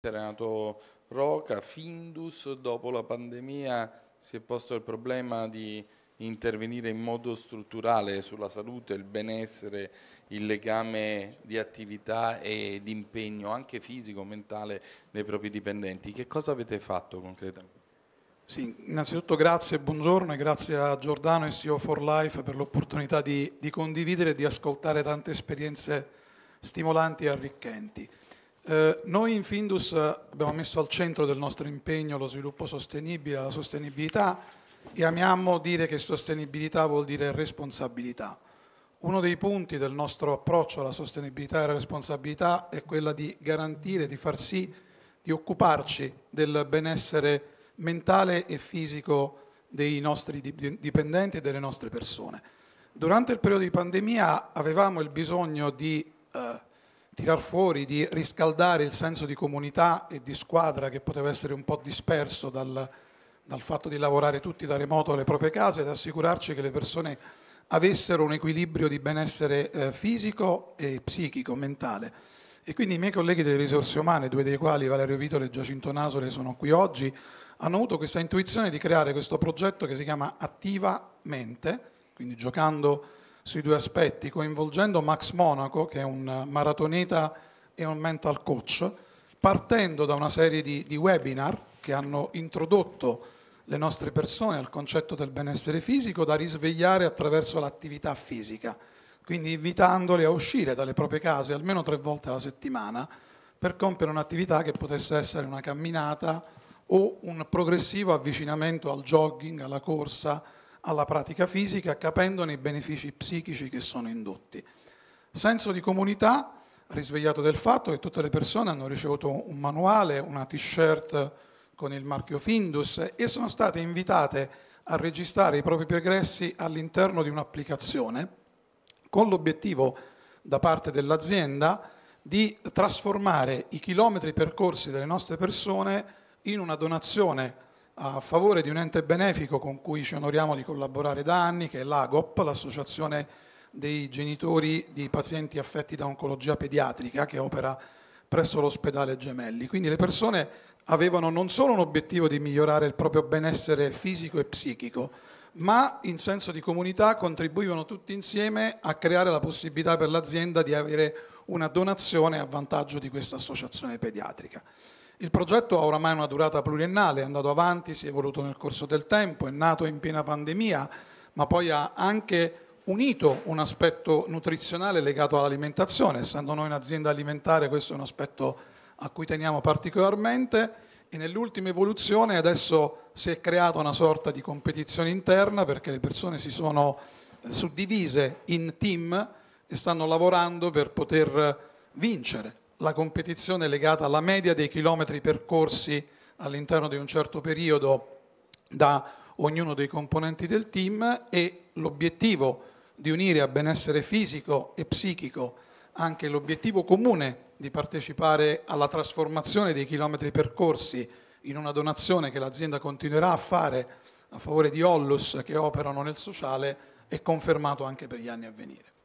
Renato Roca, Findus, dopo la pandemia si è posto il problema di intervenire in modo strutturale sulla salute, il benessere, il legame di attività e di impegno anche fisico, mentale dei propri dipendenti. Che cosa avete fatto concretamente? Sì, innanzitutto grazie e buongiorno e grazie a Giordano e CEO for Life per l'opportunità di, di condividere e di ascoltare tante esperienze stimolanti e arricchenti. Eh, noi in Findus abbiamo messo al centro del nostro impegno lo sviluppo sostenibile, la sostenibilità e amiamo dire che sostenibilità vuol dire responsabilità. Uno dei punti del nostro approccio alla sostenibilità e alla responsabilità è quella di garantire, di far sì, di occuparci del benessere mentale e fisico dei nostri dipendenti e delle nostre persone. Durante il periodo di pandemia avevamo il bisogno di eh, tirar fuori, di riscaldare il senso di comunità e di squadra che poteva essere un po' disperso dal, dal fatto di lavorare tutti da remoto alle proprie case ed assicurarci che le persone avessero un equilibrio di benessere eh, fisico e psichico, mentale. E quindi i miei colleghi delle risorse umane, due dei quali Valerio Vitole e Giacinto Nasole sono qui oggi, hanno avuto questa intuizione di creare questo progetto che si chiama Attiva Mente, quindi giocando sui due aspetti, coinvolgendo Max Monaco, che è un maratoneta e un mental coach, partendo da una serie di, di webinar che hanno introdotto le nostre persone al concetto del benessere fisico da risvegliare attraverso l'attività fisica, quindi invitandoli a uscire dalle proprie case almeno tre volte alla settimana per compiere un'attività che potesse essere una camminata o un progressivo avvicinamento al jogging, alla corsa, alla pratica fisica, capendone i benefici psichici che sono indotti. Senso di comunità risvegliato del fatto che tutte le persone hanno ricevuto un manuale, una t-shirt con il marchio Findus e sono state invitate a registrare i propri progressi all'interno di un'applicazione con l'obiettivo da parte dell'azienda di trasformare i chilometri percorsi delle nostre persone in una donazione a favore di un ente benefico con cui ci onoriamo di collaborare da anni, che è l'AGOP, l'Associazione dei Genitori di Pazienti Affetti da Oncologia Pediatrica, che opera presso l'ospedale Gemelli. Quindi le persone avevano non solo un obiettivo di migliorare il proprio benessere fisico e psichico, ma in senso di comunità contribuivano tutti insieme a creare la possibilità per l'azienda di avere una donazione a vantaggio di questa associazione pediatrica. Il progetto ha oramai una durata pluriennale, è andato avanti, si è evoluto nel corso del tempo, è nato in piena pandemia, ma poi ha anche unito un aspetto nutrizionale legato all'alimentazione, essendo noi un'azienda alimentare questo è un aspetto a cui teniamo particolarmente e nell'ultima evoluzione adesso si è creata una sorta di competizione interna perché le persone si sono suddivise in team e stanno lavorando per poter vincere la competizione è legata alla media dei chilometri percorsi all'interno di un certo periodo da ognuno dei componenti del team e l'obiettivo di unire a benessere fisico e psichico anche l'obiettivo comune di partecipare alla trasformazione dei chilometri percorsi in una donazione che l'azienda continuerà a fare a favore di Ollus che operano nel sociale è confermato anche per gli anni a venire.